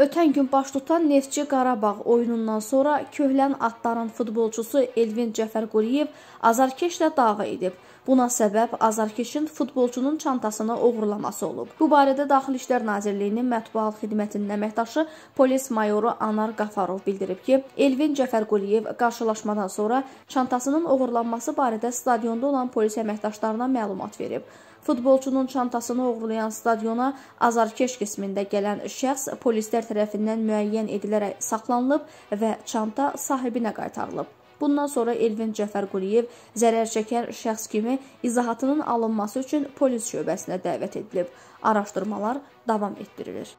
Ötən gün baş tutan Neftçi Qarabağ oyunundan sonra köhlən atların futbolçusu Elvin Cəfərquliyev azarkeşlə dava edib. Buna səbəb azarkeşin futbolçunun çantasını oğurlaması olub. Bu barədə Daxili İşlər Nazirliyinin mətbuat xidmətinin əməkdaşı polis mayoru Anar Qafarov bildirib ki, Elvin Cəfərquliyev qarşılaşmadan sonra çantasının oğurlanması barədə stadionda olan polis əməkdaşlarına məlumat verib. Futbolçunun çantasını oğurlayan stadiona azarkeş qismində gələn şəxs polislər tərəfindən müəyyən edilərək saxlanılıb və çanta sahibinə qaytarılıb. Bundan sonra Elvin Cəfər Quliyev zərər çəkən şəxs kimi izahatının alınması üçün polis şöbəsinə dəvət edilib. Araşdırmalar davam etdirilir.